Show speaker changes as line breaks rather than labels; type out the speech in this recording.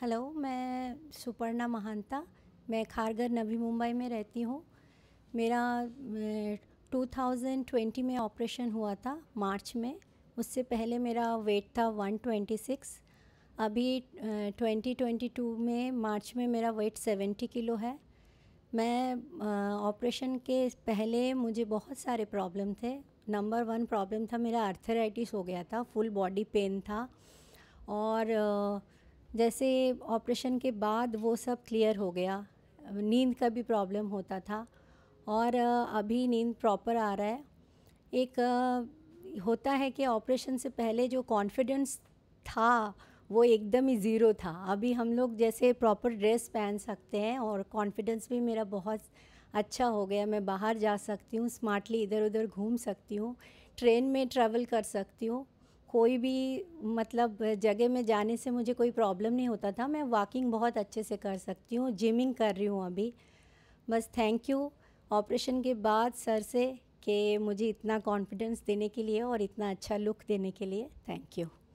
hello मैं सुपर्णा महानता मैं खारगर नवी मुंबई में रहती हूँ मेरा 2020 में ऑपरेशन हुआ था मार्च में उससे पहले मेरा वेट था 126 अभी 2022 में मार्च में मेरा वेट 70 किलो है मैं ऑपरेशन के पहले मुझे बहुत सारे प्रॉब्लम थे नंबर वन प्रॉब्लम था मेरा आर्थराइटिस हो गया था फुल बॉडी पेन था और आ, जैसे ऑपरेशन के बाद वो सब क्लियर हो गया नींद का भी प्रॉब्लम होता था और अभी नींद प्रॉपर आ रहा है एक होता है कि ऑपरेशन से पहले जो कॉन्फिडेंस था वो एकदम ही ज़ीरो था अभी हम लोग जैसे प्रॉपर ड्रेस पहन सकते हैं और कॉन्फिडेंस भी मेरा बहुत अच्छा हो गया मैं बाहर जा सकती हूँ स्मार्टली इधर उधर घूम सकती हूँ ट्रेन में ट्रैवल कर सकती हूँ कोई भी मतलब जगह में जाने से मुझे कोई प्रॉब्लम नहीं होता था मैं वॉकिंग बहुत अच्छे से कर सकती हूँ जिमिंग कर रही हूँ अभी बस थैंक यू ऑपरेशन के बाद सर से कि मुझे इतना कॉन्फिडेंस देने के लिए और इतना अच्छा लुक देने के लिए थैंक यू